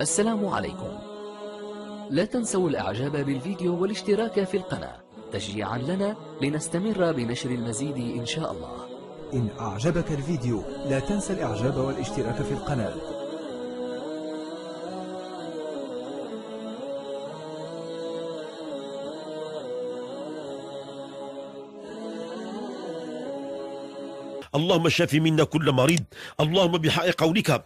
السلام عليكم لا تنسوا الإعجاب بالفيديو والاشتراك في القناة تشجيعا لنا لنستمر بنشر المزيد إن شاء الله إن أعجبك الفيديو لا تنسى الإعجاب والاشتراك في القناة اللهم شاف منا كل مريض اللهم بحق قولك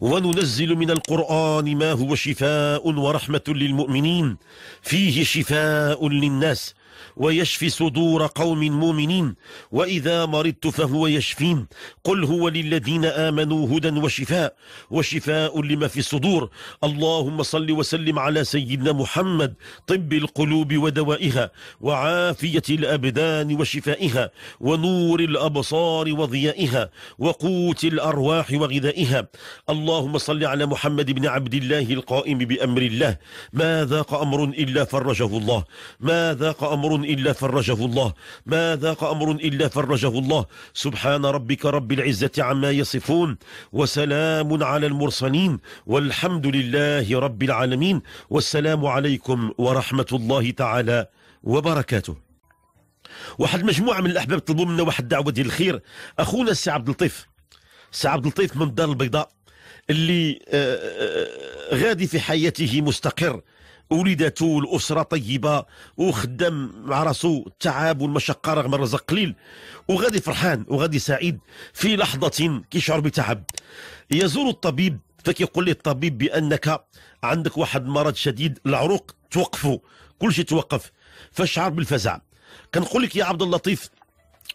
وننزل من القرآن ما هو شفاء ورحمة للمؤمنين فيه شفاء للناس ويشفي صدور قوم مؤمنين وإذا مرضت فهو يشفين قل هو للذين آمنوا هدى وشفاء وشفاء لما في الصدور اللهم صل وسلم على سيدنا محمد طب القلوب ودوائها وعافية الأبدان وشفائها ونور الأبصار وضيائها وقوت الأرواح وغذائها اللهم صل على محمد بن عبد الله القائم بأمر الله ما ذاق أمر إلا فرجه الله ما ذاق أمر أمر إلا فرجه الله ما ذاق أمر إلا فرجه الله سبحان ربك رب العزة عما يصفون وسلام على المرسلين والحمد لله رب العالمين والسلام عليكم ورحمة الله تعالى وبركاته واحد مجموعة من الأحباب طلبوا منا واحد الدعوة ديال الخير أخونا السي عبد اللطيف السي عبد اللطيف من الدار البيضاء اللي آه، آه، آه، غادي في حياته مستقر ولدته الاسره طيبه وخدام مع راسو التعب والمشقه رغم الرزق قليل وغادي فرحان وغادي سعيد في لحظه كيشعر بتعب يزور الطبيب فكيقول لي الطبيب بانك عندك واحد المرض شديد العروق توقفوا كل شيء توقف فشعر بالفزع كنقول لك يا عبد اللطيف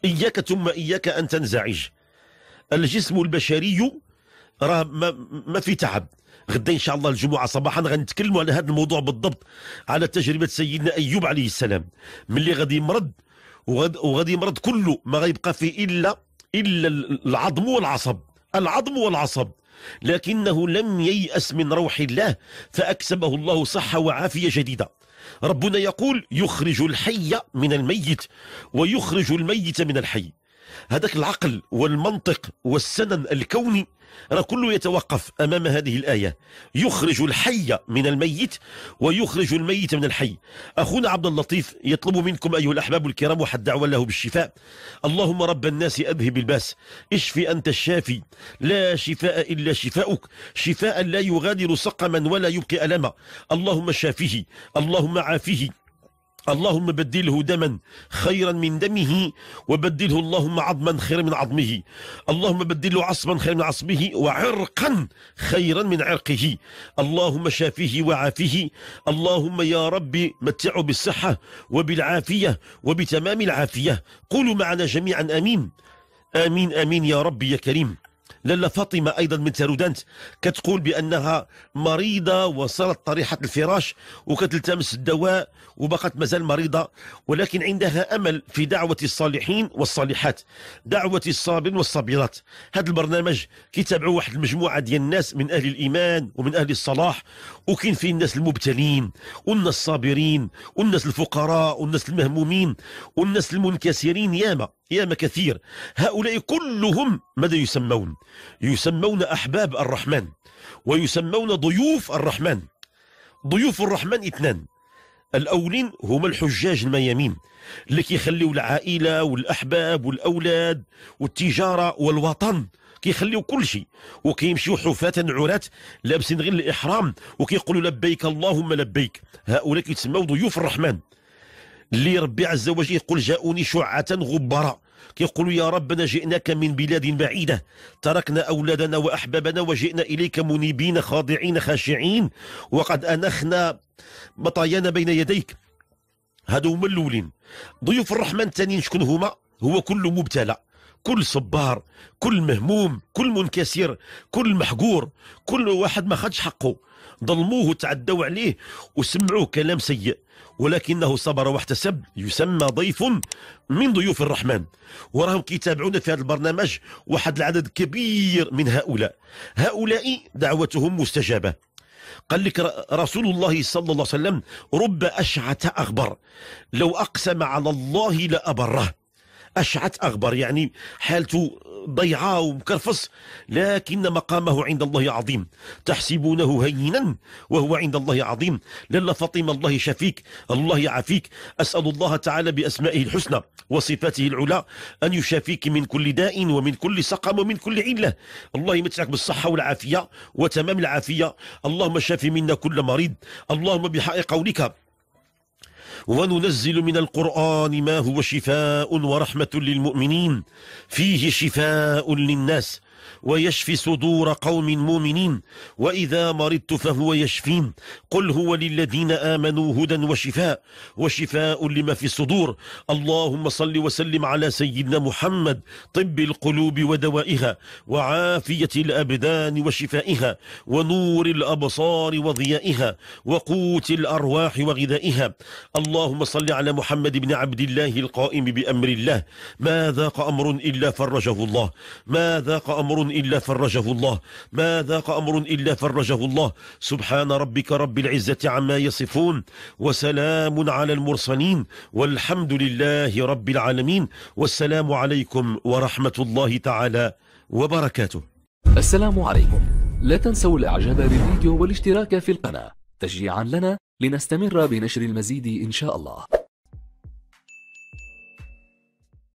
اياك ثم اياك ان تنزعج الجسم البشري راه ما, ما في تعب غدا ان شاء الله الجمعه صباحا غنتكلموا على هذا الموضوع بالضبط على تجربه سيدنا ايوب عليه السلام ملي غادي يمرض وغادي يمرض كله ما غيبقى فيه الا الا العظم والعصب العظم والعصب لكنه لم ييأس من روح الله فأكسبه الله صحة وعافية جديدة ربنا يقول يخرج الحي من الميت ويخرج الميت من الحي هذاك العقل والمنطق والسنن الكوني راه كله يتوقف امام هذه الايه يخرج الحي من الميت ويخرج الميت من الحي اخونا عبد اللطيف يطلب منكم ايها الاحباب الكرام وحد دعوه له بالشفاء اللهم رب الناس اذهب الباس اشفي انت الشافي لا شفاء الا شفاؤك شفاء لا يغادر سقما ولا يبقي الما اللهم شافيه اللهم عافيه اللهم بدله دما خيرا من دمه وبدله اللهم عظما خيرا من عظمه اللهم بدله عصبا خيرا من عصبه وعرقا خيرا من عرقه اللهم شافيه وعافيه اللهم يا ربي متعه بالصحة وبالعافية وبتمام العافية قولوا معنا جميعا أمين آمين آمين يا ربي يا كريم لاله فاطمه ايضا من سارودانت كتقول بانها مريضه وصلت طريحه الفراش وكتلتمس الدواء وبقت مازال مريضه ولكن عندها امل في دعوه الصالحين والصالحات دعوه الصابرين والصابرات هذا البرنامج كيتابعوا واحد المجموعه ديال الناس من اهل الايمان ومن اهل الصلاح وكاين فيه الناس المبتلين والناس الصابرين والناس الفقراء والناس المهمومين والناس المنكسرين ياما ياما كثير هؤلاء كلهم ماذا يسمون يسمون أحباب الرحمن ويسمون ضيوف الرحمن ضيوف الرحمن اثنان الأولين هما الحجاج الميامين اللي كيخليو العائلة والأحباب والأولاد والتجارة والوطن كيخليو كل شيء وكيمشيو حفاة عراة لابسين غير الإحرام وكيقولوا لبيك اللهم لبيك هؤلاء كيتسموا ضيوف الرحمن اللي ربي عز وجل يقول جاؤوني شعة غبراء كيقولوا يا ربنا جئناك من بلاد بعيدة تركنا أولادنا وأحبابنا وجئنا إليك منيبين خاضعين خاشعين وقد أنخنا مطايانا بين يديك هادو هما الأولين ضيوف الرحمن الثانيين شكون هما هو كل مبتلى كل صبار كل مهموم كل منكسر كل محقور كل واحد ما خدش حقه ظلموه وتعدوا عليه وسمعوه كلام سيء ولكنه صبر واحتسب يسمى ضيف من ضيوف الرحمن وراهم كيتابعونا في هذا البرنامج واحد العدد كبير من هؤلاء هؤلاء دعوتهم مستجابة قال لك رسول الله صلى الله عليه وسلم رب أشعة أغبر لو أقسم على الله لأبره أشعث أغبر يعني حالته ضيعة ومكرفص لكن مقامه عند الله عظيم تحسبونه هينا وهو عند الله عظيم للا فطيم الله شفيك الله يعافيك أسأل الله تعالى بأسمائه الحسنى وصفاته العلى أن يشافيك من كل داء ومن كل سقم ومن كل علة الله يمتعك بالصحة والعافية وتمام العافية اللهم شافي منا كل مريض اللهم بحق قولك وننزل من القرآن ما هو شفاء ورحمة للمؤمنين فيه شفاء للناس ويشفي صدور قوم مؤمنين وإذا مرضت فهو يشفين قل هو للذين آمنوا هدى وشفاء وشفاء لما في الصدور اللهم صل وسلم على سيدنا محمد طب القلوب ودوائها وعافية الأبدان وشفائها ونور الأبصار وضيائها وقوت الأرواح وغذائها اللهم صل على محمد بن عبد الله القائم بأمر الله ما ذاق أمر إلا فرجه الله ما ذاق أمر أمر إلا فرجه الله ما ذاق أمر إلا فرجه الله سبحان ربك رب العزة عما يصفون وسلام على المرسلين والحمد لله رب العالمين والسلام عليكم ورحمة الله تعالى وبركاته السلام عليكم لا تنسوا الإعجاب بالفيديو والاشتراك في القناة تشجيعا لنا لنستمر بنشر المزيد إن شاء الله